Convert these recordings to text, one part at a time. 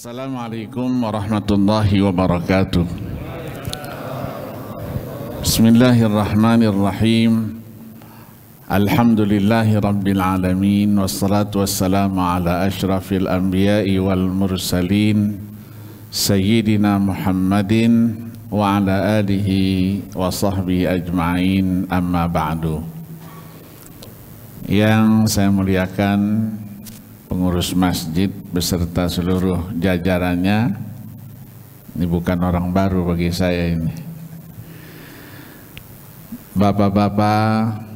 Assalamualaikum warahmatullahi wabarakatuh. Bismillahirrahmanirrahim. Alhamdulillahi rabbil alamin wassalatu wassalamu ala asyrafil anbiya'i wal mursalin sayyidina Muhammadin wa ala alihi Yang saya muliakan pengurus masjid beserta seluruh jajarannya ini bukan orang baru bagi saya ini bapak-bapak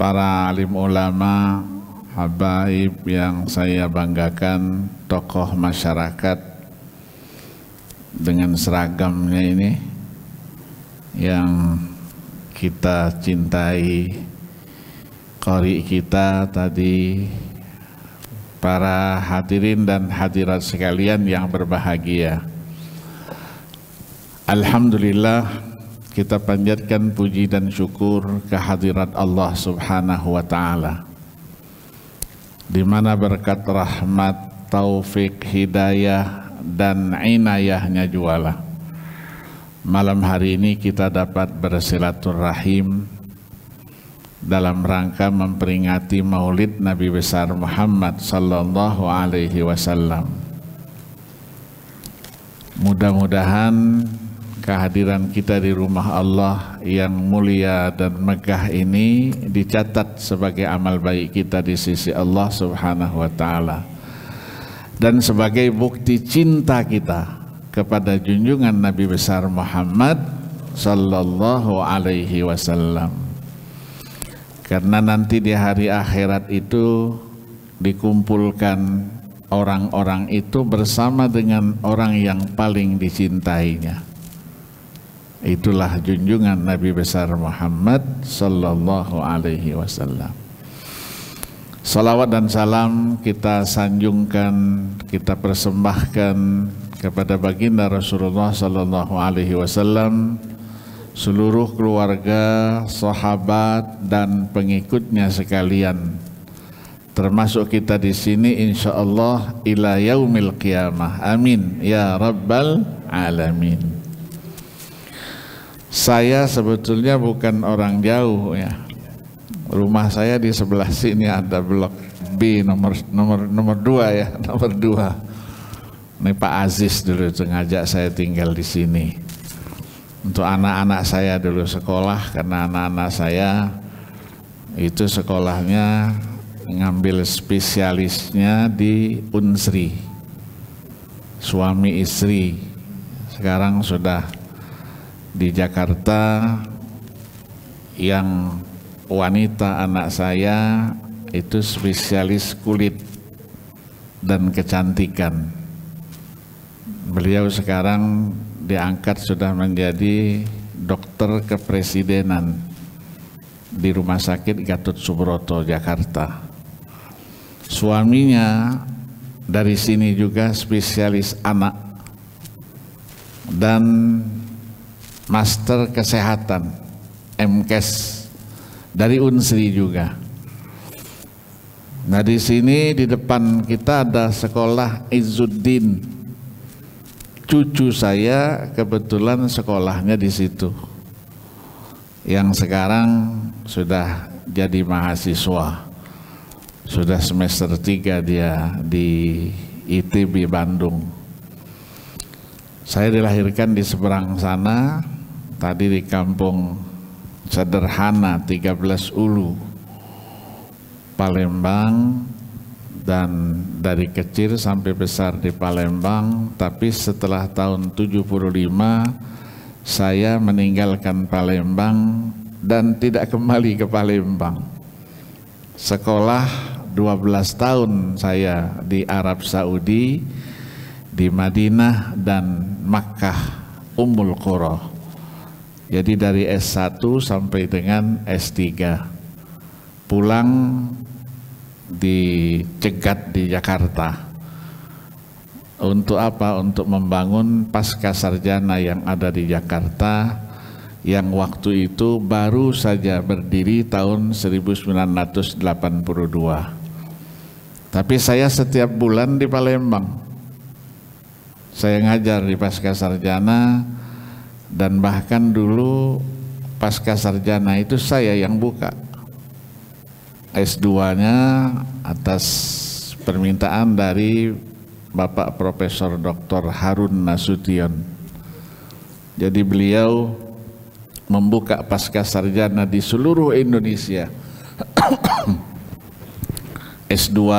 para alim ulama habaib yang saya banggakan tokoh masyarakat dengan seragamnya ini yang kita cintai kori kita tadi para hadirin dan hadirat sekalian yang berbahagia. Alhamdulillah kita panjatkan puji dan syukur kehadirat Allah Subhanahu wa taala. Di mana berkat rahmat, taufik, hidayah dan inayahnya juallah. Malam hari ini kita dapat bersilaturahim dalam rangka memperingati Maulid Nabi besar Muhammad sallallahu alaihi wasallam. Mudah-mudahan kehadiran kita di rumah Allah yang mulia dan megah ini dicatat sebagai amal baik kita di sisi Allah Subhanahu wa taala. Dan sebagai bukti cinta kita kepada junjungan Nabi besar Muhammad sallallahu alaihi wasallam. Karena nanti di hari akhirat itu dikumpulkan orang-orang itu bersama dengan orang yang paling dicintainya. Itulah junjungan Nabi besar Muhammad sallallahu alaihi wasallam. Salawat dan salam kita sanjungkan, kita persembahkan kepada baginda Rasulullah sallallahu alaihi wasallam seluruh keluarga, sahabat dan pengikutnya sekalian. Termasuk kita di sini insya Allah ila yaumil qiyamah. Amin ya rabbal alamin. Saya sebetulnya bukan orang jauh ya. Rumah saya di sebelah sini ada blok B nomor nomor nomor dua ya nomor dua. Ini Pak Aziz dulu itu ngajak saya tinggal di sini untuk anak-anak saya dulu sekolah karena anak-anak saya itu sekolahnya ngambil spesialisnya di Unsri suami istri sekarang sudah di Jakarta yang wanita anak saya itu spesialis kulit dan kecantikan beliau sekarang diangkat sudah menjadi dokter kepresidenan di Rumah Sakit Gatot Subroto Jakarta. Suaminya dari sini juga spesialis anak dan master kesehatan MKes dari Unsri juga. Nah di sini di depan kita ada sekolah Izzuddin cucu saya kebetulan sekolahnya di situ. Yang sekarang sudah jadi mahasiswa. Sudah semester tiga dia di ITB Bandung. Saya dilahirkan di seberang sana, tadi di kampung sederhana 13 Ulu, Palembang, dan dari kecil sampai besar di Palembang tapi setelah tahun 75 saya meninggalkan Palembang dan tidak kembali ke Palembang sekolah 12 tahun saya di Arab Saudi di Madinah dan Makkah Ummul Qura jadi dari S1 sampai dengan S3 pulang dicegat di Jakarta. Untuk apa? Untuk membangun pasca sarjana yang ada di Jakarta yang waktu itu baru saja berdiri tahun 1982. Tapi saya setiap bulan di Palembang. Saya ngajar di pasca sarjana dan bahkan dulu pasca sarjana itu saya yang buka S2-nya atas permintaan dari Bapak Profesor Dr. Harun Nasution. Jadi beliau membuka pasca sarjana di seluruh Indonesia. S2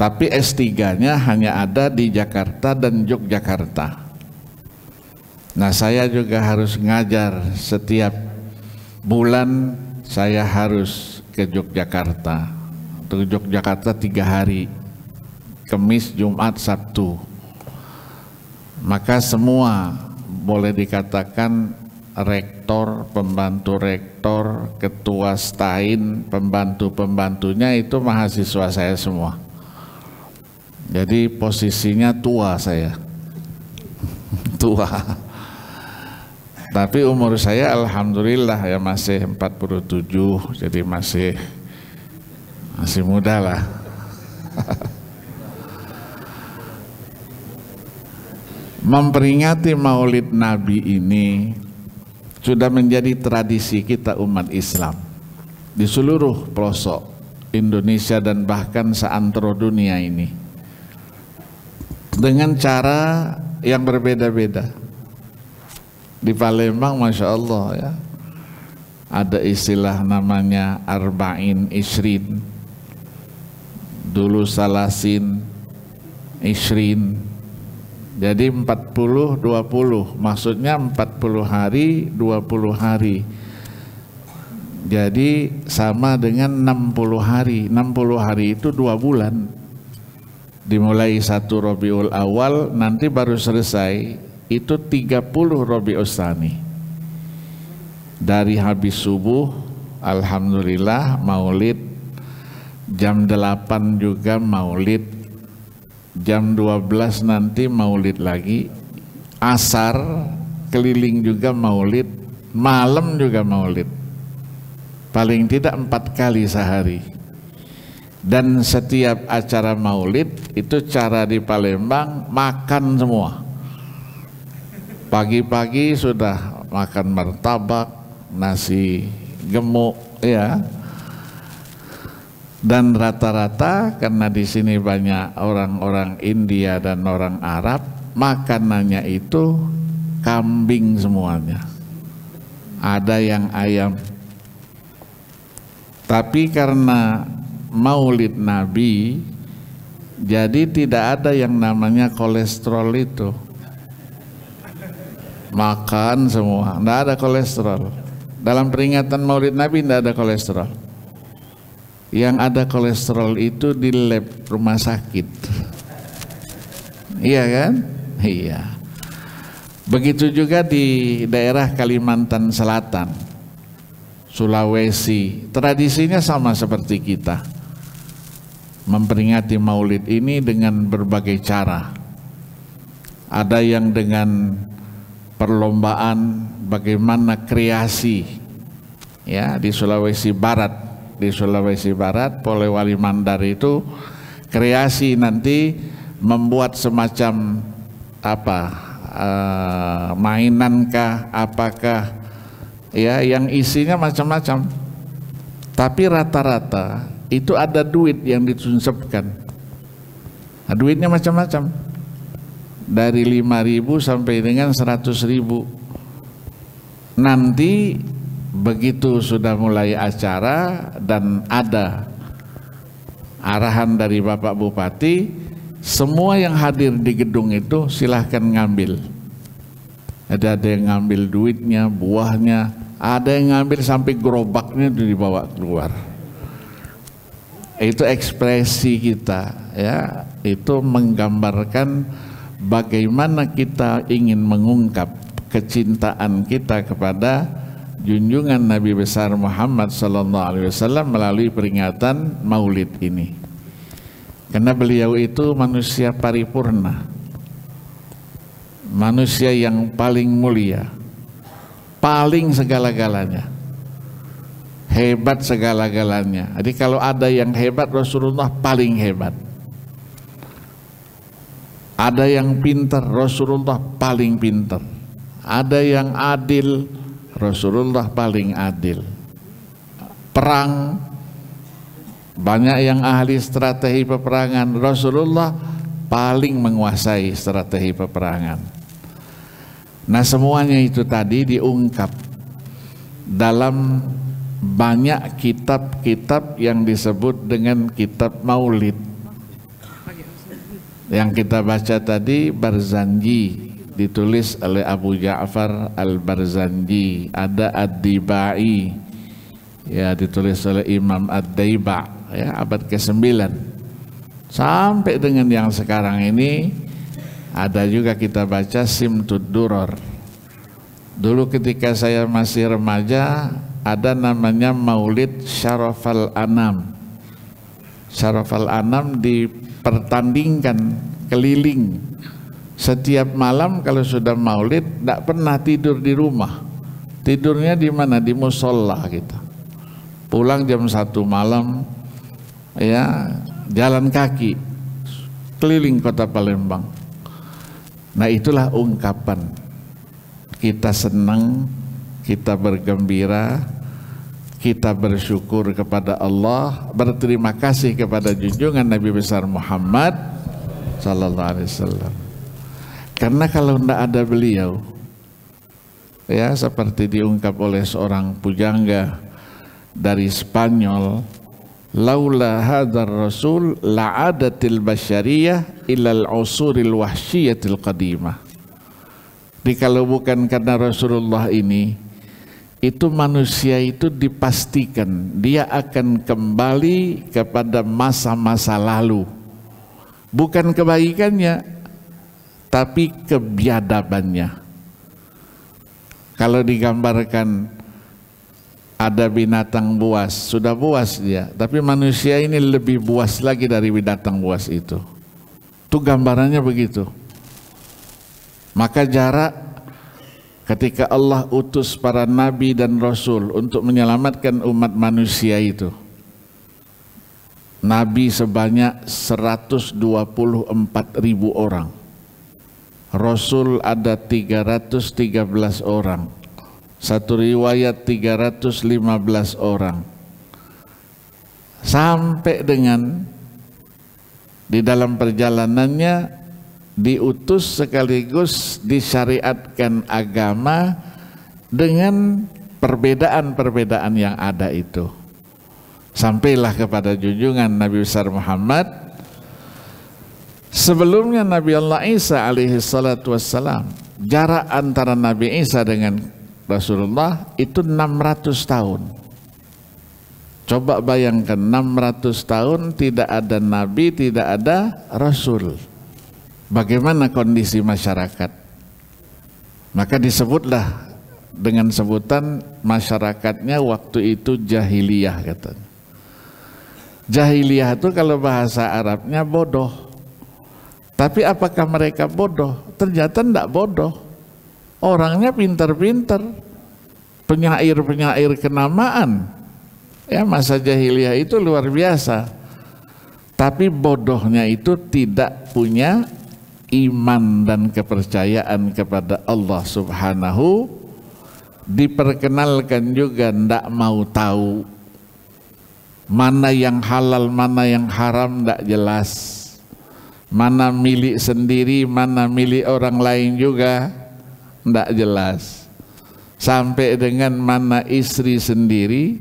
tapi S3-nya hanya ada di Jakarta dan Yogyakarta. Nah, saya juga harus ngajar setiap bulan saya harus ke Yogyakarta. Ke Yogyakarta tiga hari, Kemis, Jumat, Sabtu. Maka semua boleh dikatakan rektor, pembantu rektor, ketua stain, pembantu-pembantunya itu mahasiswa saya semua. Jadi posisinya tua saya. tua. Tapi umur saya alhamdulillah ya masih 47 jadi masih masih muda lah. Memperingati Maulid Nabi ini sudah menjadi tradisi kita umat Islam di seluruh pelosok Indonesia dan bahkan seantero dunia ini dengan cara yang berbeda-beda di Palembang Masya Allah ya ada istilah namanya arba'in isrin dulu salasin isrin jadi 40 20 maksudnya 40 hari 20 hari jadi sama dengan 60 hari 60 hari itu dua bulan dimulai satu Robiul Awal nanti baru selesai itu 30 Rabiul Tsani. Dari habis subuh alhamdulillah maulid jam 8 juga maulid jam 12 nanti maulid lagi asar keliling juga maulid malam juga maulid paling tidak empat kali sehari dan setiap acara maulid itu cara di Palembang makan semua pagi-pagi sudah makan martabak, nasi gemuk, ya. Dan rata-rata karena di sini banyak orang-orang India dan orang Arab, makanannya itu kambing semuanya. Ada yang ayam. Tapi karena maulid Nabi, jadi tidak ada yang namanya kolesterol itu makan semua, tidak ada kolesterol. Dalam peringatan Maulid Nabi tidak ada kolesterol. Yang ada kolesterol itu di lab rumah sakit. iya kan? Iya. Begitu juga di daerah Kalimantan Selatan, Sulawesi. Tradisinya sama seperti kita. Memperingati Maulid ini dengan berbagai cara. Ada yang dengan perlombaan bagaimana kreasi ya di Sulawesi Barat di Sulawesi Barat Polewali Mandar itu kreasi nanti membuat semacam apa uh, mainankah apakah ya yang isinya macam-macam tapi rata-rata itu ada duit yang ditunjukkan nah, duitnya macam-macam dari 5.000 sampai dengan 100.000 nanti begitu sudah mulai acara dan ada arahan dari Bapak Bupati semua yang hadir di gedung itu silahkan ngambil ada ada yang ngambil duitnya, buahnya ada yang ngambil sampai gerobaknya itu dibawa keluar itu ekspresi kita ya itu menggambarkan bagaimana kita ingin mengungkap kecintaan kita kepada junjungan Nabi besar Muhammad sallallahu alaihi wasallam melalui peringatan Maulid ini. Karena beliau itu manusia paripurna. Manusia yang paling mulia. Paling segala-galanya. Hebat segala-galanya. Jadi kalau ada yang hebat Rasulullah paling hebat. Ada yang pintar, Rasulullah paling pintar. Ada yang adil, Rasulullah paling adil. Perang, banyak yang ahli strategi peperangan, Rasulullah paling menguasai strategi peperangan. Nah semuanya itu tadi diungkap dalam banyak kitab-kitab yang disebut dengan kitab maulid yang kita baca tadi Barzanji ditulis oleh Abu Ja'far Al-Barzanji ada Ad-Dibai ya ditulis oleh Imam Ad-Daiba ya abad ke-9 sampai dengan yang sekarang ini ada juga kita baca Simtud Duror dulu ketika saya masih remaja ada namanya Maulid Syarafal Anam Syarafal Anam di pertandingan keliling setiap malam kalau sudah maulid tidak pernah tidur di rumah tidurnya di mana di musola kita pulang jam satu malam ya jalan kaki keliling kota Palembang nah itulah ungkapan kita senang kita bergembira kita bersyukur kepada Allah, berterima kasih kepada junjungan Nabi besar Muhammad sallallahu alaihi wasallam. Karena kalau tidak ada beliau, ya seperti diungkap oleh seorang pujangga dari Spanyol, laula hadzal rasul la'adatil basyariyah ilal usuril wahsyiyatil qadimah. kalau bukan karena Rasulullah ini, itu manusia itu dipastikan dia akan kembali kepada masa-masa lalu. Bukan kebaikannya, tapi kebiadabannya. Kalau digambarkan ada binatang buas, sudah buas dia, tapi manusia ini lebih buas lagi dari binatang buas itu. Itu gambarannya begitu. Maka jarak ketika Allah utus para nabi dan rasul untuk menyelamatkan umat manusia itu. Nabi sebanyak 124 ribu orang. Rasul ada 313 orang. Satu riwayat 315 orang. Sampai dengan di dalam perjalanannya diutus sekaligus disyariatkan agama dengan perbedaan-perbedaan yang ada itu. Sampailah kepada junjungan Nabi besar Muhammad sebelumnya Nabi Allah Isa alaihi salatu wassalam jarak antara Nabi Isa dengan Rasulullah itu 600 tahun. Coba bayangkan 600 tahun tidak ada nabi, tidak ada rasul bagaimana kondisi masyarakat. Maka disebutlah dengan sebutan masyarakatnya waktu itu jahiliyah katanya. Jahiliyah itu kalau bahasa Arabnya bodoh. Tapi apakah mereka bodoh? Ternyata tidak bodoh. Orangnya pintar-pintar. Penyair-penyair kenamaan. Ya masa jahiliyah itu luar biasa. Tapi bodohnya itu tidak punya iman dan kepercayaan kepada Allah Subhanahu diperkenalkan juga ndak mau tahu mana yang halal mana yang haram ndak jelas mana milik sendiri mana milik orang lain juga ndak jelas sampai dengan mana istri sendiri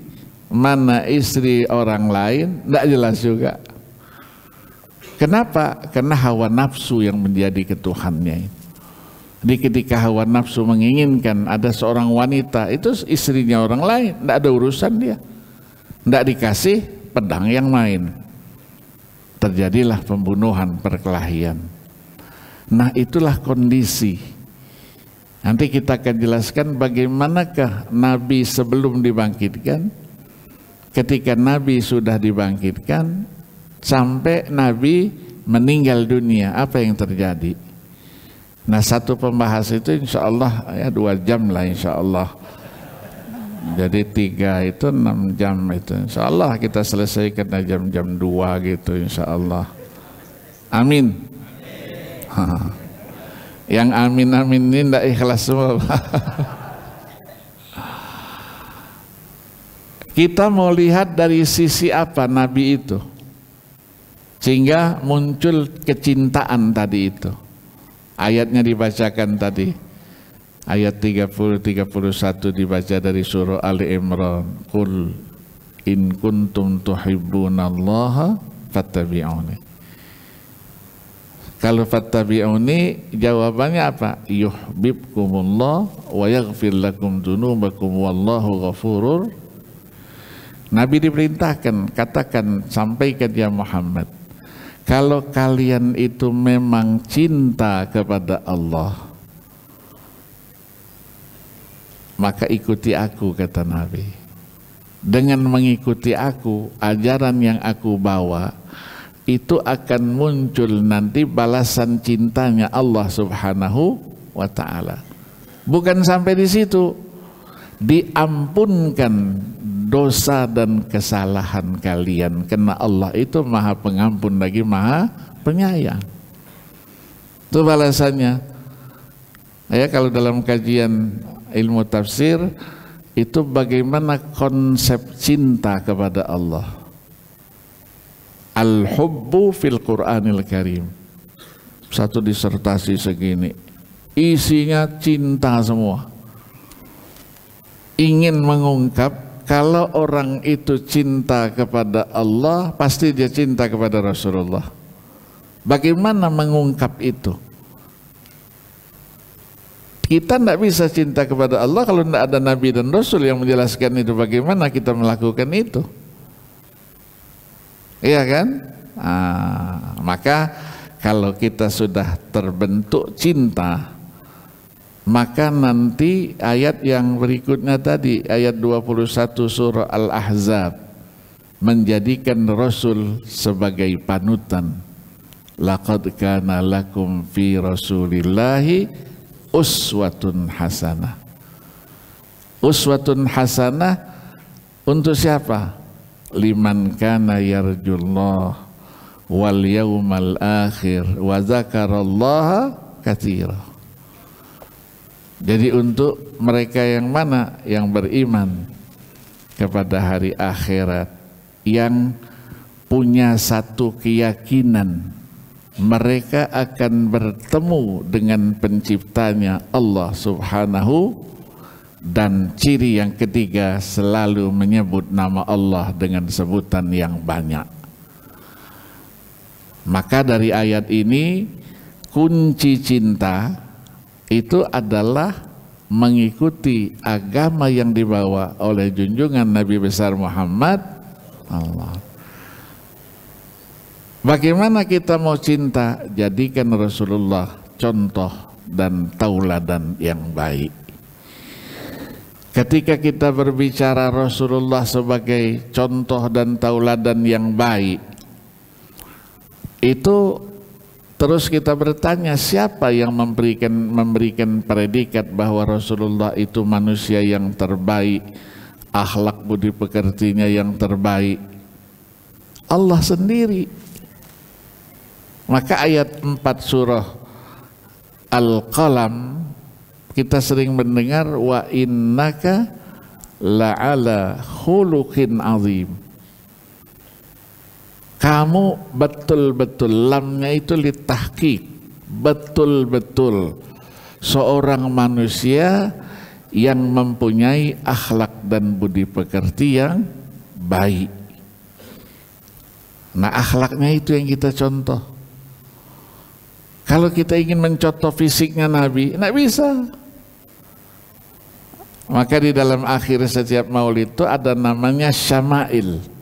mana istri orang lain ndak jelas juga Kenapa? Karena hawa nafsu yang menjadi ketuhannya. Jadi ketika hawa nafsu menginginkan ada seorang wanita, itu istrinya orang lain, tidak ada urusan dia. Tidak dikasih pedang yang main. Terjadilah pembunuhan perkelahian. Nah itulah kondisi. Nanti kita akan jelaskan bagaimanakah Nabi sebelum dibangkitkan, ketika Nabi sudah dibangkitkan, sampai Nabi meninggal dunia. Apa yang terjadi? Nah satu pembahas itu insya Allah ya dua jam lah insya Allah. Jadi tiga itu enam jam itu insya Allah kita selesai kena jam-jam dua gitu insya Allah. Amin. amin. Yang amin amin ini tidak ikhlas semua. kita mau lihat dari sisi apa Nabi itu. Sehingga muncul kecintaan tadi itu. Ayatnya dibacakan tadi. Ayat 30-31 dibaca dari surah Ali Imran. Qul in kuntum tuhibbunallaha fattabi'uni. Kalau fattabi'uni jawabannya apa? yuhbibkumullah wa yaghfir lakum dunubakum wallahu ghafurur Nabi diperintahkan, katakan, sampaikan ya Muhammad kalau kalian itu memang cinta kepada Allah, maka ikuti aku kata Nabi. Dengan mengikuti aku, ajaran yang aku bawa itu akan muncul nanti balasan cintanya Allah Subhanahu wa taala. Bukan sampai di situ. Diampunkan dosa dan kesalahan kalian. Karena Allah itu maha pengampun lagi maha penyayang. Itu balasannya. Ya kalau dalam kajian ilmu tafsir itu bagaimana konsep cinta kepada Allah. Al-hubbu fil Qur'anil Karim. Satu disertasi segini. Isinya cinta semua. Ingin mengungkap kalau orang itu cinta kepada Allah, pasti dia cinta kepada Rasulullah. Bagaimana mengungkap itu? Kita tidak bisa cinta kepada Allah kalau tidak ada Nabi dan Rasul yang menjelaskan itu. Bagaimana kita melakukan itu? Iya kan? Ah, maka kalau kita sudah terbentuk cinta, maka nanti ayat yang berikutnya tadi ayat 21 surah Al-Ahzab menjadikan Rasul sebagai panutan laqad kana lakum fi rasulillahi uswatun hasanah uswatun hasanah untuk siapa liman kana yarjullah wal yawmal akhir wa zakarallaha katsiran jadi untuk mereka yang mana yang beriman kepada hari akhirat yang punya satu keyakinan mereka akan bertemu dengan penciptanya Allah Subhanahu dan ciri yang ketiga selalu menyebut nama Allah dengan sebutan yang banyak. Maka dari ayat ini kunci cinta itu adalah mengikuti agama yang dibawa oleh junjungan Nabi besar Muhammad Allah. Bagaimana kita mau cinta? Jadikan Rasulullah contoh dan tauladan yang baik. Ketika kita berbicara Rasulullah sebagai contoh dan tauladan yang baik, itu Terus kita bertanya siapa yang memberikan memberikan predikat bahwa Rasulullah itu manusia yang terbaik, akhlak budi pekertinya yang terbaik. Allah sendiri. Maka ayat 4 surah Al-Qalam kita sering mendengar wa innaka la'ala khuluqin azim kamu betul-betul lamnya itu litahkik betul-betul seorang manusia yang mempunyai akhlak dan budi pekerti yang baik. Nah, akhlaknya itu yang kita contoh. Kalau kita ingin mencontoh fisiknya Nabi, tidak bisa. Maka di dalam akhir setiap maulid itu ada namanya syama'il.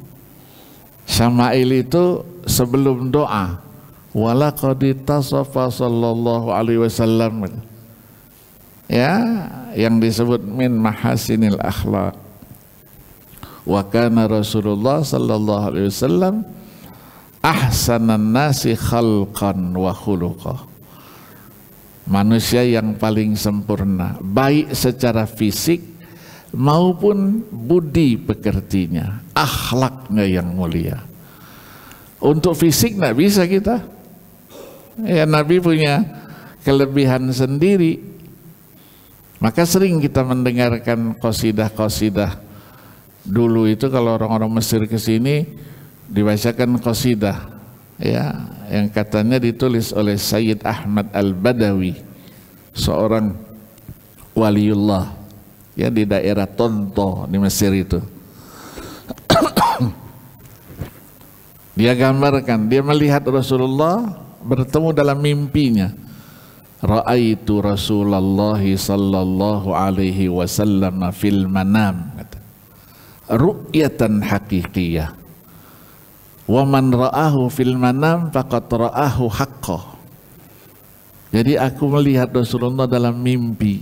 Syama'il itu sebelum doa wala qaditasafa sallallahu alaihi wasallam ya yang disebut min mahasinil akhlak wa kana Rasulullah sallallahu alaihi wasallam ahsanan nasi khalqan wa khuluqah manusia yang paling sempurna baik secara fisik maupun budi pekertinya, akhlaknya yang mulia. Untuk fisik nggak bisa kita. Ya Nabi punya kelebihan sendiri. Maka sering kita mendengarkan kosidah-kosidah. Dulu itu kalau orang-orang Mesir ke sini dibacakan kosidah. Ya, yang katanya ditulis oleh Sayyid Ahmad Al-Badawi, seorang waliullah ya di daerah Tonto di Mesir itu. dia gambarkan, dia melihat Rasulullah bertemu dalam mimpinya. Ra'aitu Rasulullah sallallahu alaihi wasallam fil manam. Ru'yatan haqiqiyah. Wa man ra'ahu fil manam faqad ra'ahu haqqah. Jadi aku melihat Rasulullah dalam mimpi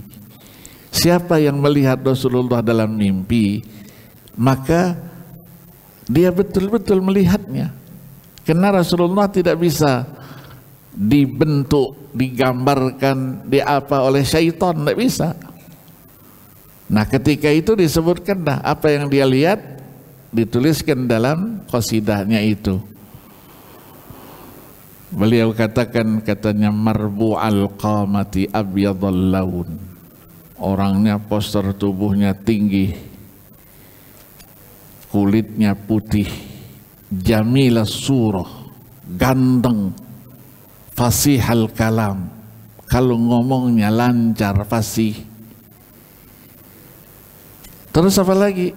Siapa yang melihat Rasulullah dalam mimpi, maka dia betul-betul melihatnya. Karena Rasulullah tidak bisa dibentuk, digambarkan, diapa oleh syaitan, tidak bisa. Nah ketika itu disebutkan dah apa yang dia lihat dituliskan dalam kosidahnya itu. Beliau katakan katanya marbu al qamati abyadul laun orangnya poster tubuhnya tinggi, kulitnya putih, jamilah surah, ganteng, fasihal kalam. Kalau ngomongnya lancar, fasih. Terus apa lagi?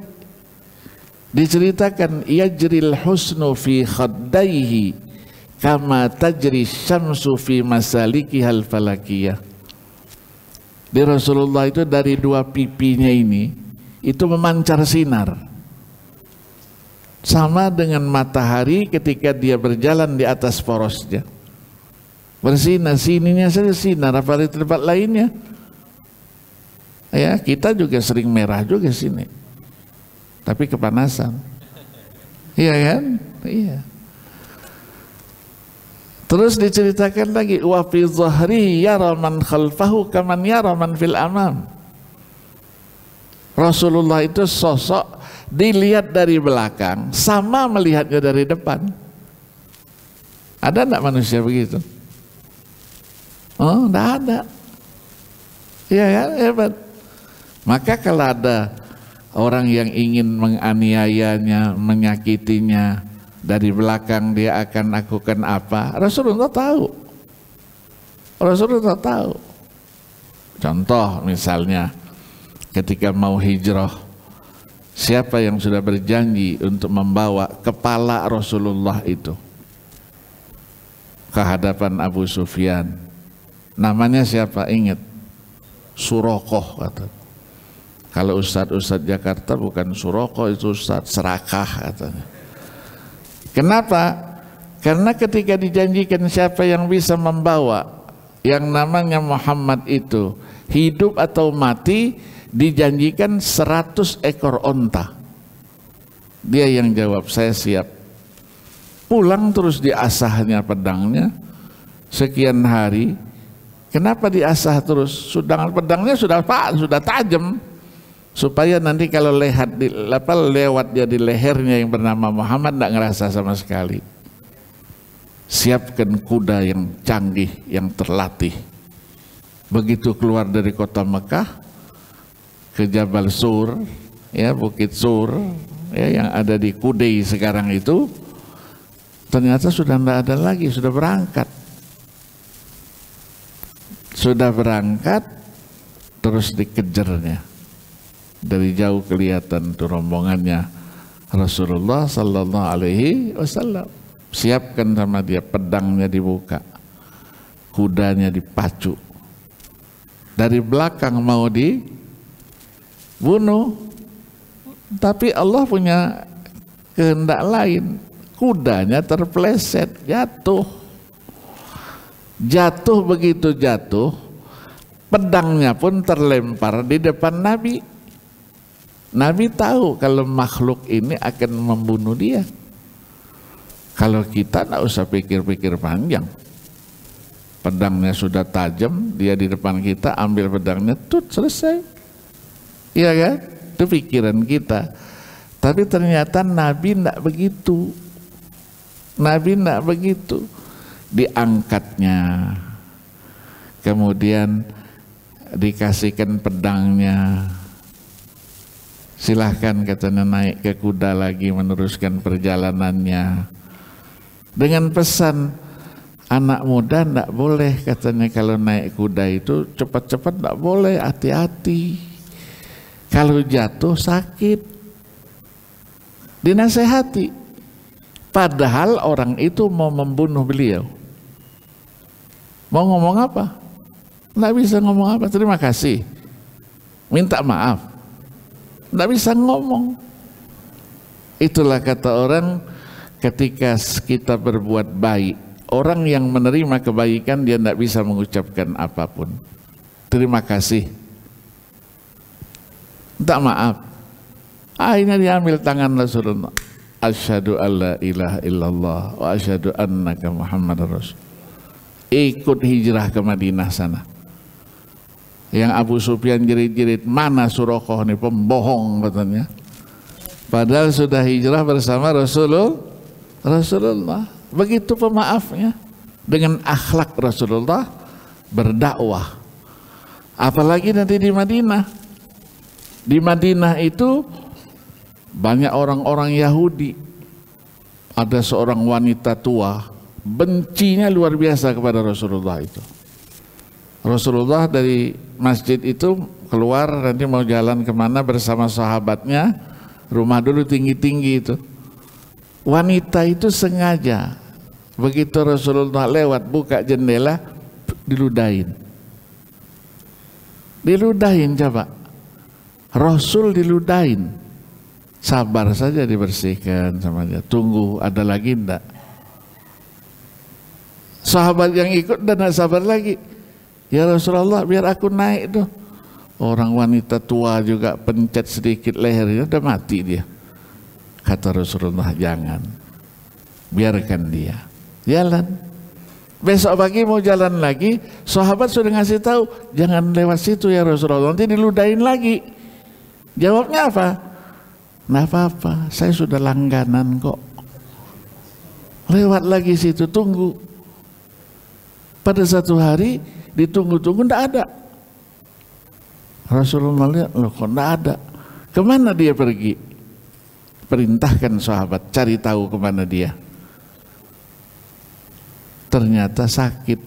Diceritakan yajril husnu fi khaddaihi kama tajri syamsu fi masaliki hal falakiyah di Rasulullah itu dari dua pipinya ini itu memancar sinar sama dengan matahari ketika dia berjalan di atas porosnya bersinar sininya saja sinar apa di tempat lainnya ya kita juga sering merah juga sini tapi kepanasan iya kan iya Terus diceritakan lagi wa fi dhahri yara man khalfahu kaman yara man fil amam. Rasulullah itu sosok dilihat dari belakang sama melihatnya dari depan. Ada enggak manusia begitu? Oh, enggak ada. Iya kan? Hebat. Maka kalau ada orang yang ingin menganiayanya, menyakitinya, dari belakang dia akan lakukan apa Rasulullah tahu Rasulullah tahu contoh misalnya ketika mau hijrah siapa yang sudah berjanji untuk membawa kepala Rasulullah itu ke hadapan Abu Sufyan namanya siapa ingat Surokoh kata kalau Ustadz-Ustadz Jakarta bukan Surokoh itu Ustadz Serakah katanya Kenapa? Karena ketika dijanjikan siapa yang bisa membawa yang namanya Muhammad itu hidup atau mati dijanjikan seratus ekor onta. Dia yang jawab, saya siap. Pulang terus diasahnya pedangnya sekian hari. Kenapa diasah terus? Sudah pedangnya sudah pak, sudah tajam supaya nanti kalau lehat di, apa, lewat dia di lehernya yang bernama Muhammad tidak ngerasa sama sekali siapkan kuda yang canggih yang terlatih begitu keluar dari kota Mekah ke Jabal Sur ya Bukit Sur ya yang ada di Kudai sekarang itu ternyata sudah tidak ada lagi sudah berangkat sudah berangkat terus dikejarnya dari jauh kelihatan tuh rombongannya Rasulullah Sallallahu Alaihi Wasallam siapkan sama dia pedangnya dibuka kudanya dipacu dari belakang mau dibunuh tapi Allah punya kehendak lain kudanya terpleset jatuh jatuh begitu jatuh pedangnya pun terlempar di depan Nabi Nabi tahu kalau makhluk ini akan membunuh dia. Kalau kita tidak usah pikir-pikir panjang. Pedangnya sudah tajam, dia di depan kita, ambil pedangnya, tut, selesai. Iya kan? Itu pikiran kita. Tapi ternyata Nabi tidak begitu. Nabi tidak begitu. Diangkatnya. Kemudian dikasihkan pedangnya Silahkan katanya naik ke kuda lagi meneruskan perjalanannya. Dengan pesan anak muda tidak boleh katanya kalau naik kuda itu cepat-cepat tidak boleh hati-hati. Kalau jatuh sakit. Dinasehati. Padahal orang itu mau membunuh beliau. Mau ngomong apa? Tidak bisa ngomong apa. Terima kasih. Minta maaf tidak bisa ngomong. Itulah kata orang ketika kita berbuat baik. Orang yang menerima kebaikan dia tidak bisa mengucapkan apapun. Terima kasih. Tak maaf. Akhirnya diambil tangan Rasulullah. Asyhadu alla ilaha illallah wa asyhadu annaka Muhammadar Rasul. Ikut hijrah ke Madinah sana. Yang Abu Sufyan jerit-jerit, mana Surokoh nih pembohong katanya. Padahal sudah hijrah bersama Rasulullah. Rasulullah. Begitu pemaafnya. Dengan akhlak Rasulullah berdakwah. Apalagi nanti di Madinah. Di Madinah itu banyak orang-orang Yahudi. Ada seorang wanita tua bencinya luar biasa kepada Rasulullah itu. Rasulullah dari masjid itu keluar nanti mau jalan kemana bersama sahabatnya rumah dulu tinggi-tinggi itu wanita itu sengaja begitu Rasulullah lewat buka jendela diludahin diludahin coba Rasul diludahin sabar saja dibersihkan sama dia tunggu ada lagi enggak sahabat yang ikut dan sabar lagi Ya Rasulullah biar aku naik tuh. Orang wanita tua juga pencet sedikit lehernya udah mati dia. Kata Rasulullah jangan. Biarkan dia. Jalan. Besok pagi mau jalan lagi, sahabat sudah ngasih tahu, jangan lewat situ ya Rasulullah, nanti diludain lagi. Jawabnya apa? Nah apa-apa, saya sudah langganan kok. Lewat lagi situ, tunggu. Pada satu hari, ditunggu-tunggu tidak ada. Rasulullah melihat loh kok tidak ada. Kemana dia pergi? Perintahkan sahabat, cari tahu kemana dia. Ternyata sakit,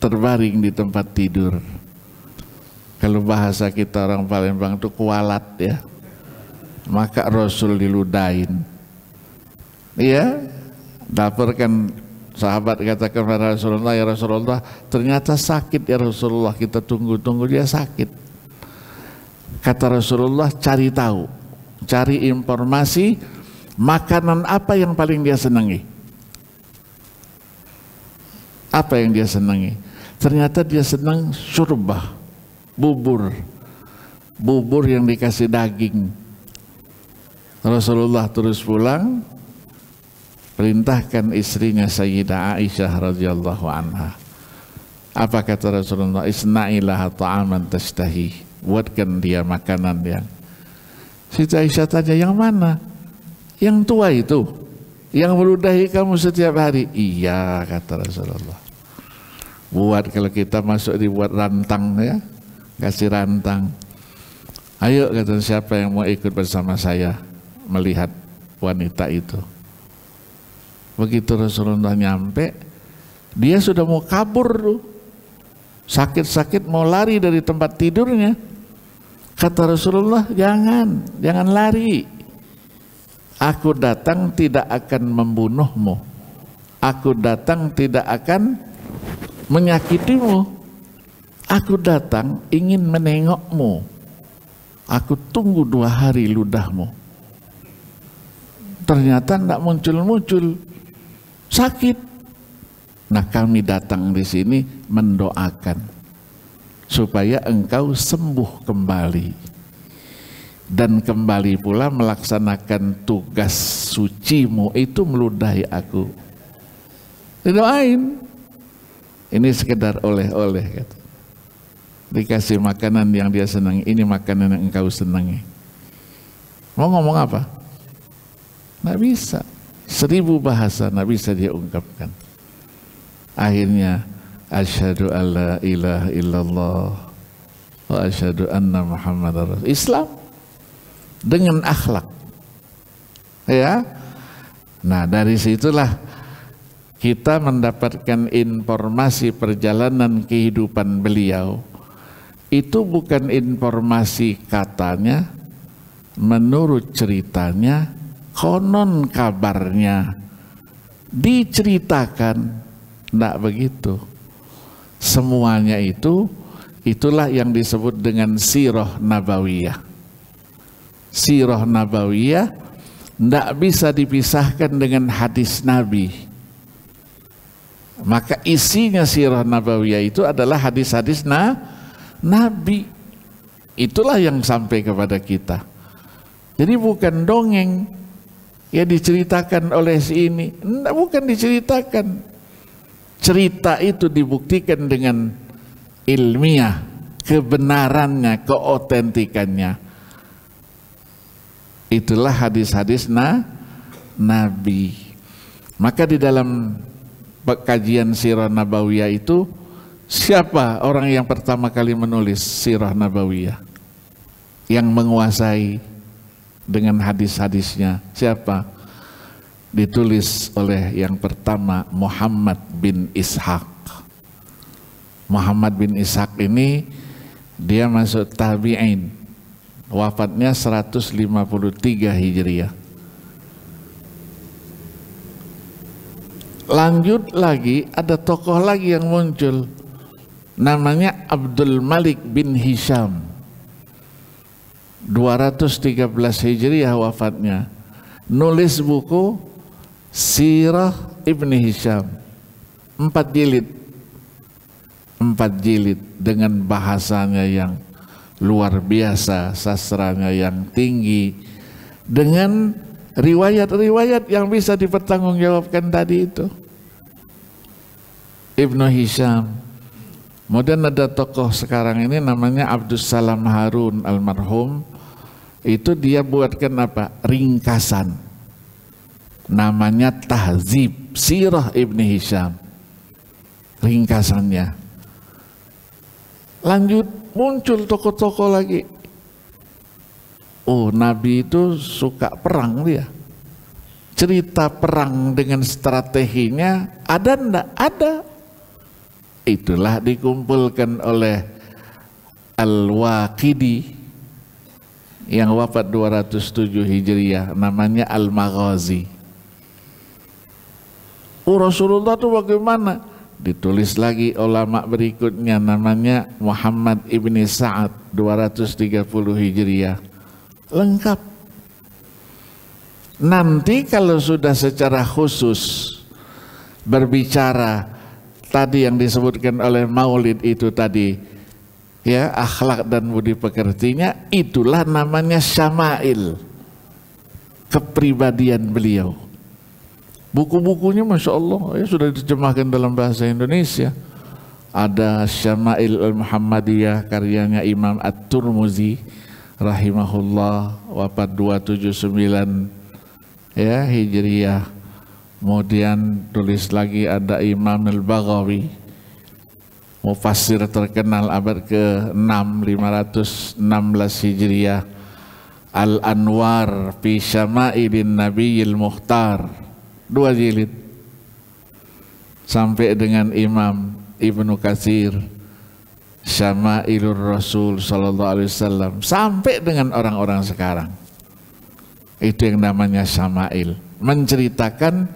terbaring di tempat tidur. Kalau bahasa kita orang Palembang itu kualat ya. Maka Rasul diludain Iya, dapur kan Sahabat kata kepada ya Rasulullah, ya Rasulullah, ternyata sakit ya Rasulullah, kita tunggu-tunggu dia sakit. Kata Rasulullah, cari tahu, cari informasi makanan apa yang paling dia senangi. Apa yang dia senangi? Ternyata dia senang surbah, bubur. Bubur yang dikasih daging. Rasulullah terus pulang, perintahkan istrinya Sayyidah Aisyah radhiyallahu anha. Apa kata Rasulullah? Isna'ilah ta'aman tashtahi. Buatkan dia makanan yang. Siti Aisyah tanya, yang mana? Yang tua itu. Yang meludahi kamu setiap hari. Iya, kata Rasulullah. Buat kalau kita masuk dibuat rantang ya. Kasih rantang. Ayo kata siapa yang mau ikut bersama saya melihat wanita itu. Begitu Rasulullah nyampe, dia sudah mau kabur tuh. Sakit-sakit mau lari dari tempat tidurnya. Kata Rasulullah, jangan, jangan lari. Aku datang tidak akan membunuhmu. Aku datang tidak akan menyakitimu. Aku datang ingin menengokmu. Aku tunggu dua hari ludahmu. Ternyata tidak muncul-muncul sakit. Nah kami datang di sini mendoakan supaya engkau sembuh kembali dan kembali pula melaksanakan tugas sucimu itu meludahi aku. Didoain. Ini sekedar oleh-oleh Dikasih makanan yang dia senang, ini makanan yang engkau senangi. Mau ngomong apa? Nggak bisa. Seribu bahasa Nabi bisa dia ungkapkan. Akhirnya, Asyhadu alla ilaha illallah wa asyhadu anna Muhammadar Rasul. Islam dengan akhlak. Ya. Nah, dari situlah kita mendapatkan informasi perjalanan kehidupan beliau itu bukan informasi katanya menurut ceritanya konon kabarnya diceritakan tidak begitu semuanya itu itulah yang disebut dengan sirah nabawiyah sirah nabawiyah tidak bisa dipisahkan dengan hadis nabi maka isinya sirah nabawiyah itu adalah hadis-hadis na nabi itulah yang sampai kepada kita jadi bukan dongeng ya diceritakan oleh si ini. nah, bukan diceritakan. Cerita itu dibuktikan dengan ilmiah, kebenarannya, keotentikannya. Itulah hadis-hadis na Nabi. Maka di dalam kajian sirah nabawiyah itu siapa orang yang pertama kali menulis sirah nabawiyah? Yang menguasai dengan hadis-hadisnya. Siapa? Ditulis oleh yang pertama Muhammad bin Ishaq. Muhammad bin Ishaq ini dia masuk tabi'in. Wafatnya 153 Hijriah. Lanjut lagi ada tokoh lagi yang muncul. Namanya Abdul Malik bin Hisham. 213 Hijriah wafatnya nulis buku Sirah Ibn Hisham empat jilid empat jilid dengan bahasanya yang luar biasa sastranya yang tinggi dengan riwayat-riwayat yang bisa dipertanggungjawabkan tadi itu Ibnu Hisham kemudian ada tokoh sekarang ini namanya Abdus Salam Harun almarhum itu dia buatkan apa? Ringkasan. Namanya tahzib sirah Ibni Hisham. Ringkasannya. Lanjut muncul tokoh-tokoh lagi. Oh, Nabi itu suka perang dia. Cerita perang dengan strateginya ada ndak? Ada. Itulah dikumpulkan oleh Al-Waqidi yang wafat 207 Hijriah namanya Al-Maghazi. Oh Rasulullah itu bagaimana? Ditulis lagi ulama berikutnya namanya Muhammad Ibni Sa'ad 230 Hijriah. Lengkap. Nanti kalau sudah secara khusus berbicara tadi yang disebutkan oleh Maulid itu tadi ya akhlak dan budi pekertinya itulah namanya Syama'il kepribadian beliau buku-bukunya Masya Allah ya sudah diterjemahkan dalam bahasa Indonesia ada Syama'il al-Muhammadiyah karyanya Imam At-Turmuzi rahimahullah wafat 279 ya Hijriyah kemudian tulis lagi ada Imam Al-Baghawi mufasir terkenal abad ke-6 516 Hijriah Al Anwar fi Syama'ilin Nabiyil Muhtar dua jilid sampai dengan Imam Ibnu Katsir Syama'ilur Rasul sallallahu alaihi wasallam sampai dengan orang-orang sekarang itu yang namanya Syama'il menceritakan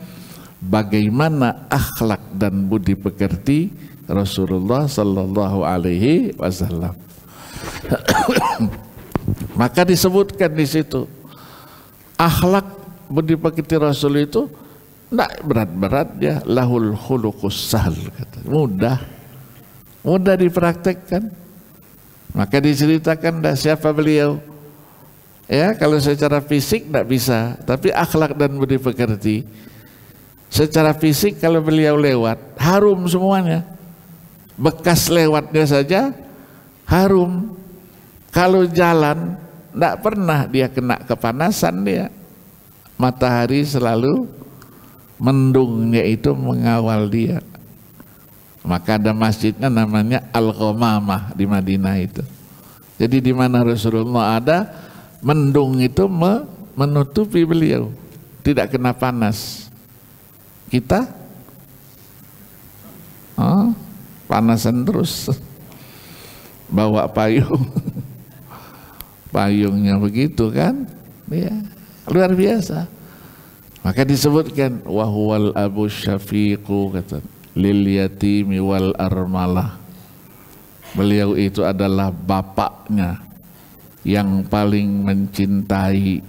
bagaimana akhlak dan budi pekerti Rasulullah Sallallahu Alaihi Wasallam. Maka disebutkan di situ akhlak budi pekerti Rasul itu tidak berat-berat ya lahul hulukusal kata. mudah mudah dipraktekkan maka diceritakan dah siapa beliau ya kalau secara fisik tidak bisa tapi akhlak dan budi pekerti secara fisik kalau beliau lewat harum semuanya bekas lewatnya saja harum. Kalau jalan, tidak pernah dia kena kepanasan dia. Matahari selalu mendungnya itu mengawal dia. Maka ada masjidnya namanya Al-Qamamah di Madinah itu. Jadi di mana Rasulullah ada, mendung itu menutupi beliau. Tidak kena panas. Kita? Oh, kepanasan terus bawa payung payungnya begitu kan ya luar biasa maka disebutkan wahwal abu syafiqu kata lil yatimi wal armalah beliau itu adalah bapaknya yang paling mencintai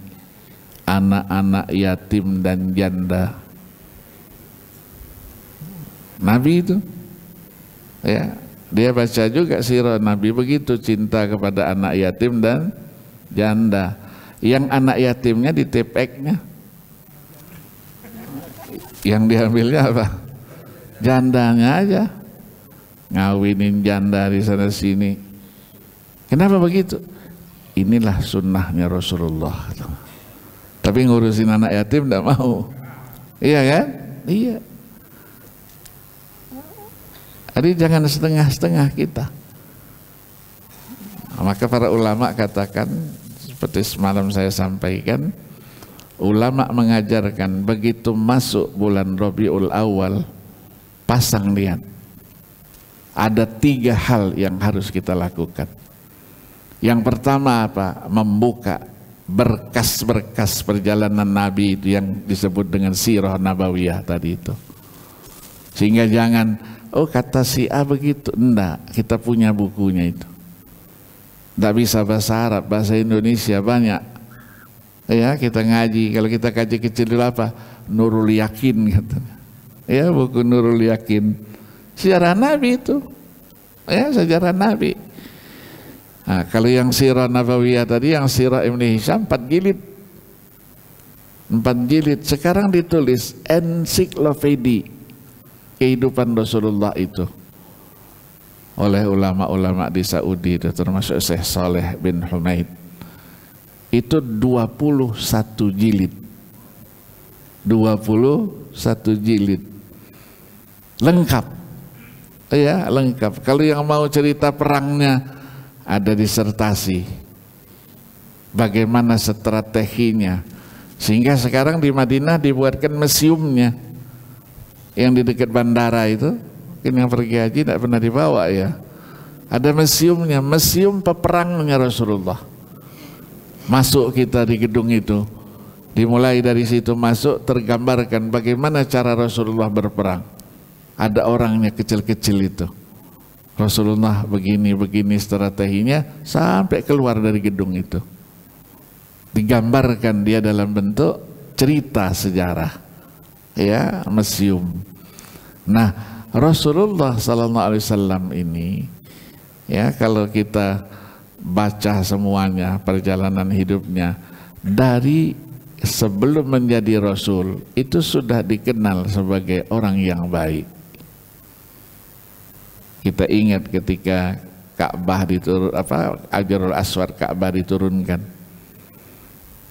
anak-anak yatim dan janda Nabi itu ya dia baca juga sirah Nabi begitu cinta kepada anak yatim dan janda yang anak yatimnya di tepeknya yang diambilnya apa jandanya aja ngawinin janda di sana sini kenapa begitu inilah sunnahnya Rasulullah tapi ngurusin anak yatim tidak mau iya kan iya jadi jangan setengah-setengah kita. Nah, maka para ulama katakan seperti semalam saya sampaikan, ulama mengajarkan begitu masuk bulan Rabiul Awal pasang niat. Ada tiga hal yang harus kita lakukan. Yang pertama apa? Membuka berkas-berkas perjalanan Nabi itu yang disebut dengan sirah nabawiyah tadi itu. Sehingga jangan oh kata si A begitu. Enggak, kita punya bukunya itu. Enggak bisa bahasa Arab, bahasa Indonesia banyak. Ya, kita ngaji. Kalau kita kaji kecil dulu apa? Nurul Yakin katanya. Ya, buku Nurul Yakin. Sejarah Nabi itu. Ya, sejarah Nabi. Nah, kalau yang sirah Nabawiyah tadi, yang sirah Ibn Hisham, empat jilid. Empat jilid. Sekarang ditulis Encyclopedia kehidupan Rasulullah itu oleh ulama-ulama di Saudi itu termasuk Syekh Saleh bin Humaid itu 21 jilid 21 jilid lengkap ya lengkap kalau yang mau cerita perangnya ada disertasi bagaimana strateginya sehingga sekarang di Madinah dibuatkan museumnya yang di dekat bandara itu mungkin yang pergi haji tidak pernah dibawa ya ada museumnya museum peperangnya Rasulullah masuk kita di gedung itu dimulai dari situ masuk tergambarkan bagaimana cara Rasulullah berperang ada orangnya kecil-kecil itu Rasulullah begini-begini strateginya sampai keluar dari gedung itu digambarkan dia dalam bentuk cerita sejarah ya museum. Nah, Rasulullah sallallahu alaihi wasallam ini ya kalau kita baca semuanya perjalanan hidupnya dari sebelum menjadi rasul itu sudah dikenal sebagai orang yang baik. Kita ingat ketika Ka'bah diturun apa Ajarul Aswar Ka'bah diturunkan.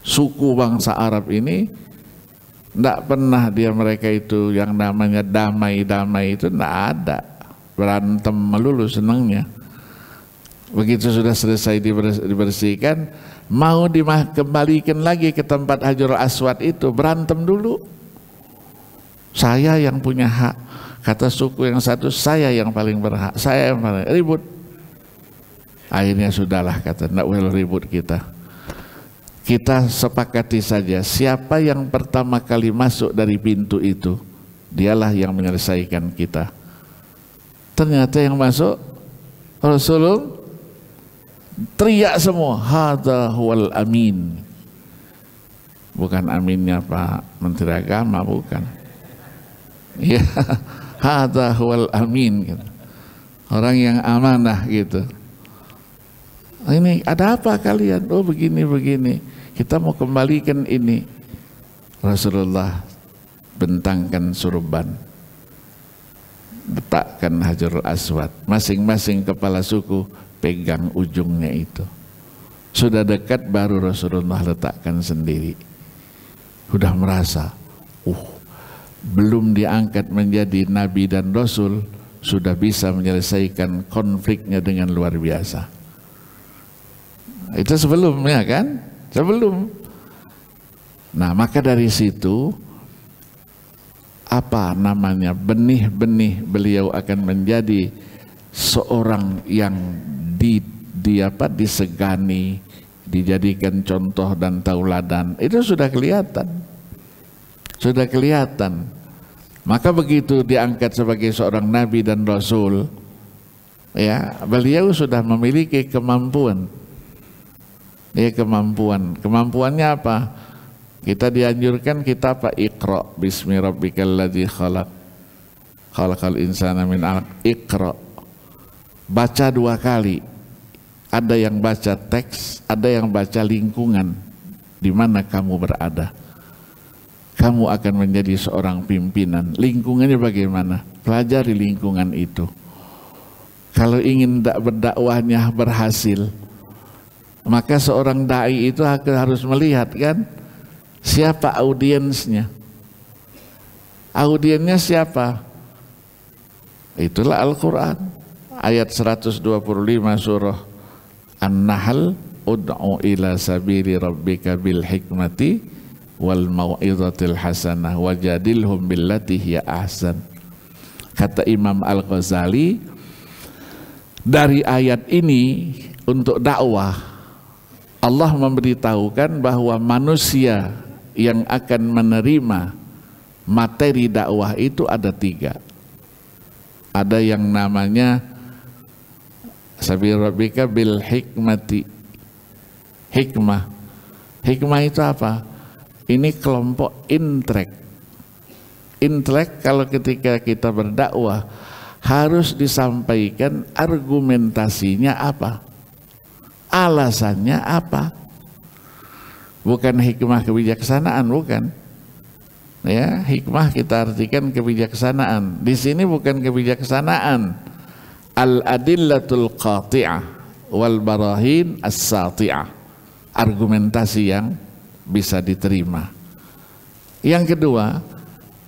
Suku bangsa Arab ini tidak pernah dia mereka itu yang namanya damai-damai itu tidak ada. Berantem melulu senangnya. Begitu sudah selesai dibersihkan, mau dikembalikan lagi ke tempat Hajar Aswad itu, berantem dulu. Saya yang punya hak. Kata suku yang satu, saya yang paling berhak. Saya yang paling ribut. Akhirnya sudahlah kata, tidak well ribut kita kita sepakati saja siapa yang pertama kali masuk dari pintu itu dialah yang menyelesaikan kita ternyata yang masuk Rasulullah teriak semua hada huwal amin bukan aminnya Pak Menteri Agama bukan ya hada huwal amin gitu. orang yang amanah gitu ini ada apa kalian oh begini begini kita mau kembalikan ini. Rasulullah bentangkan surban. Letakkan hajarul aswad. Masing-masing kepala suku pegang ujungnya itu. Sudah dekat baru Rasulullah letakkan sendiri. Sudah merasa, uh, belum diangkat menjadi nabi dan rasul, sudah bisa menyelesaikan konfliknya dengan luar biasa. Itu sebelumnya kan? Saya belum. Nah, maka dari situ apa namanya benih-benih beliau akan menjadi seorang yang di, di apa disegani, dijadikan contoh dan tauladan. Itu sudah kelihatan. Sudah kelihatan. Maka begitu diangkat sebagai seorang nabi dan rasul, ya, beliau sudah memiliki kemampuan ini iya, kemampuan. Kemampuannya apa? Kita dianjurkan kita apa? Iqra bismi rabbikal ladzi khalaq. Khalaqal insana min 'alaq. Iqra. Baca dua kali. Ada yang baca teks, ada yang baca lingkungan di mana kamu berada. Kamu akan menjadi seorang pimpinan. Lingkungannya bagaimana? Pelajari lingkungan itu. Kalau ingin berdakwahnya berhasil, maka seorang dai itu harus melihat kan siapa audiensnya. Audiennya siapa? Itulah Al-Qur'an. Ayat 125 surah An-Nahl, "Ud'u ila sabili rabbika bil hikmati wal mau'izatil hasanah wajadilhum billati hiya ahsan." Kata Imam Al-Ghazali, dari ayat ini untuk dakwah Allah memberitahukan bahwa manusia yang akan menerima materi dakwah itu ada tiga. Ada yang namanya rabbika bil hikmati. Hikmah. Hikmah itu apa? Ini kelompok intrek. Intrek kalau ketika kita berdakwah harus disampaikan argumentasinya apa? Alasannya apa? Bukan hikmah kebijaksanaan, bukan. Ya, hikmah kita artikan kebijaksanaan. Di sini bukan kebijaksanaan. Al-adillatul qati'ah wal barahin as-sati'ah. Argumentasi yang bisa diterima. Yang kedua,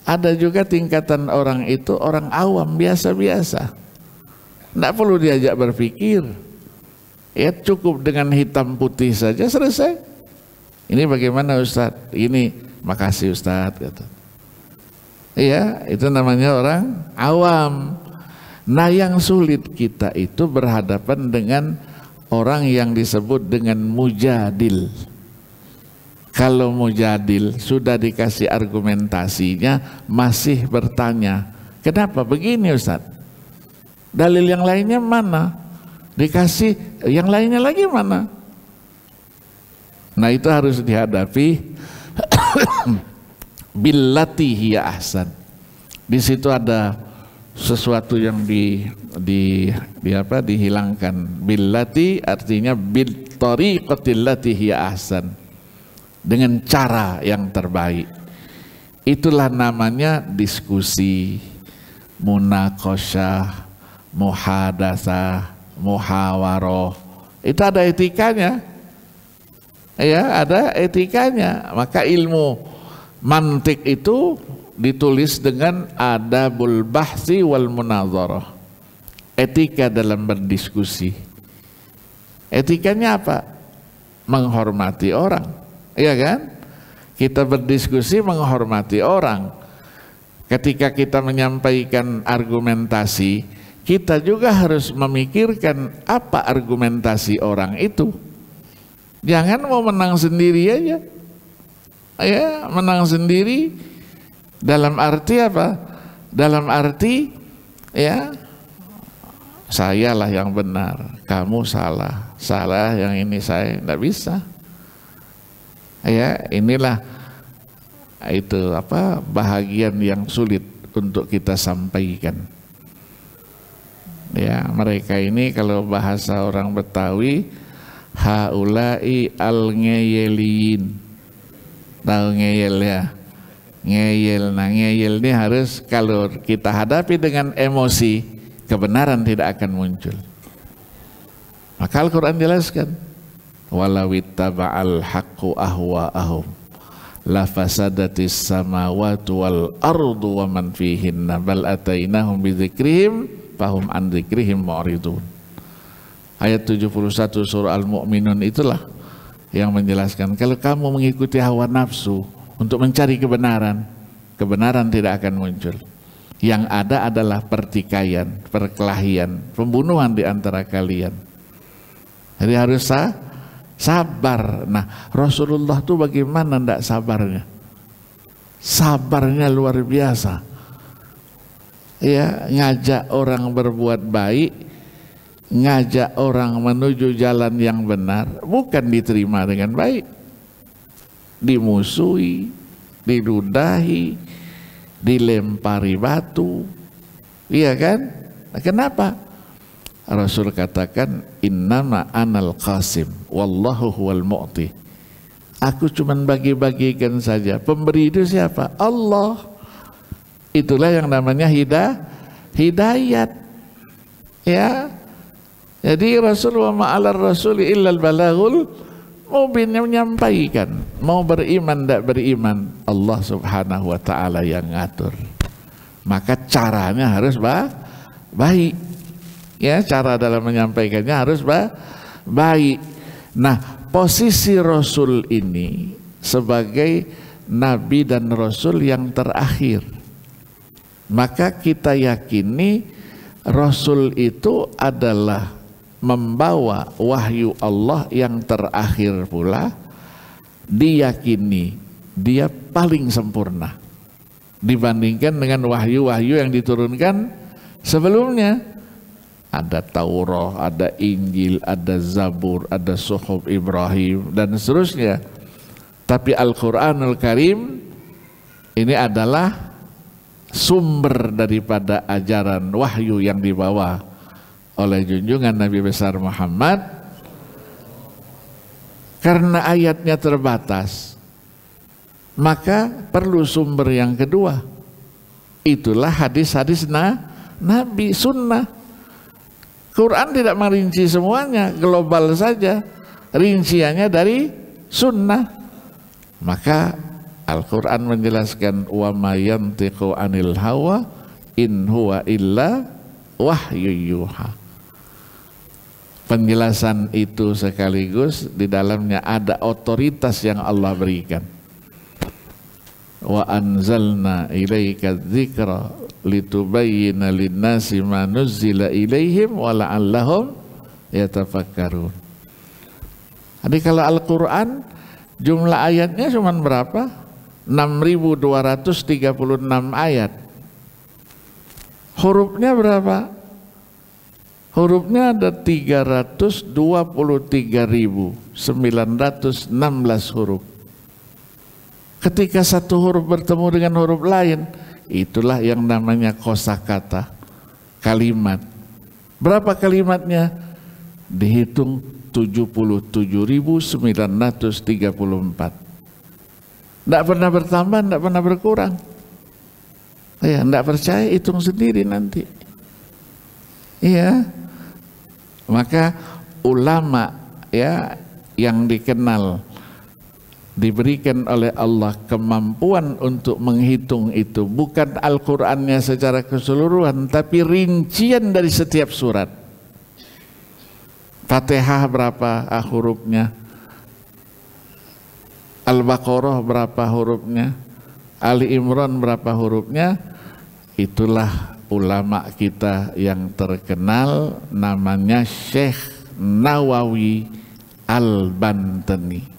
ada juga tingkatan orang itu orang awam biasa-biasa. Tidak perlu diajak berpikir. Ya cukup dengan hitam putih saja selesai. Ini bagaimana Ustadz? Ini makasih Ustadz kata. Gitu. Iya, itu namanya orang awam. Nah, yang sulit kita itu berhadapan dengan orang yang disebut dengan mujadil. Kalau mujadil sudah dikasih argumentasinya masih bertanya, "Kenapa begini, Ustadz? Dalil yang lainnya mana?" Dikasih yang lainnya lagi mana? Nah itu harus dihadapi billati hiya ahsan. Di situ ada sesuatu yang di di, di apa dihilangkan. bilati artinya bil tariqatillati hiya ahsan. Dengan cara yang terbaik. Itulah namanya diskusi, munakosyah, muhadasah, muhawaroh itu ada etikanya ya ada etikanya maka ilmu mantik itu ditulis dengan adabul bahsi wal munazarah. Etika dalam berdiskusi. Etikanya apa? Menghormati orang. Iya kan? Kita berdiskusi menghormati orang. Ketika kita menyampaikan argumentasi, kita juga harus memikirkan apa argumentasi orang itu. Jangan mau menang sendiri aja. Ya, menang sendiri dalam arti apa? Dalam arti ya sayalah yang benar, kamu salah, salah yang ini saya enggak bisa. Ya, inilah itu apa bahagian yang sulit untuk kita sampaikan ya mereka ini kalau bahasa orang Betawi haulai al ngeyeliin tahu ngeyel ya ngeyel nah ngeyel ini harus kalau kita hadapi dengan emosi kebenaran tidak akan muncul maka Al-Quran jelaskan walawittaba'al haqqu ahwa'ahum lafasadatis samawatu wal ardu wa man fihinna bal atainahum bidzikrihim fahum an dzikrihim mu'ridun. Ayat 71 surah Al-Mu'minun itulah yang menjelaskan kalau kamu mengikuti hawa nafsu untuk mencari kebenaran, kebenaran tidak akan muncul. Yang ada adalah pertikaian, perkelahian, pembunuhan di antara kalian. Jadi harus sah, sabar. Nah, Rasulullah itu bagaimana tidak sabarnya? Sabarnya luar biasa ya ngajak orang berbuat baik ngajak orang menuju jalan yang benar bukan diterima dengan baik dimusuhi didudahi dilempari batu iya kan nah, kenapa Rasul katakan innama anal qasim wallahu huwal mu'ti aku cuman bagi-bagikan saja pemberi itu siapa Allah Itulah yang namanya hidayah, hidayat. Ya. Jadi Rasulullah ma'alar rasul illal balagul mubin yang menyampaikan. Mau beriman tidak beriman. Allah subhanahu wa ta'ala yang ngatur. Maka caranya harus ba baik. Ya, cara dalam menyampaikannya harus ba baik. Nah, posisi Rasul ini sebagai Nabi dan Rasul yang terakhir maka kita yakini Rasul itu adalah membawa wahyu Allah yang terakhir pula diyakini dia paling sempurna dibandingkan dengan wahyu-wahyu yang diturunkan sebelumnya ada Taurat, ada Injil, ada Zabur, ada Suhuf Ibrahim dan seterusnya. Tapi Al-Qur'anul Karim ini adalah sumber daripada ajaran wahyu yang dibawa oleh junjungan Nabi besar Muhammad karena ayatnya terbatas maka perlu sumber yang kedua itulah hadis-hadis na Nabi sunnah Quran tidak merinci semuanya global saja rinciannya dari sunnah maka Al-Quran menjelaskan wa mayantiqu anil hawa in huwa illa wahyu yuha. Penjelasan itu sekaligus di dalamnya ada otoritas yang Allah berikan. Wa anzalna ilaika dzikra litubayyana lin-nasi ma nuzila ilaihim wa la'allahum yatafakkarun. Jadi kalau Al-Qur'an jumlah ayatnya cuma berapa? 6236 ayat. Hurufnya berapa? Hurufnya ada 323.916 huruf. Ketika satu huruf bertemu dengan huruf lain, itulah yang namanya kosakata, kalimat. Berapa kalimatnya? Dihitung 77.934. Tidak pernah bertambah, tidak pernah berkurang. Ya, tidak percaya, hitung sendiri nanti. Iya. Maka ulama ya yang dikenal diberikan oleh Allah kemampuan untuk menghitung itu bukan Al-Qur'annya secara keseluruhan tapi rincian dari setiap surat. Fatihah berapa ah, hurufnya? Al-Baqarah berapa hurufnya, Ali Imran berapa hurufnya, itulah ulama kita yang terkenal namanya Syekh Nawawi Al-Bantani.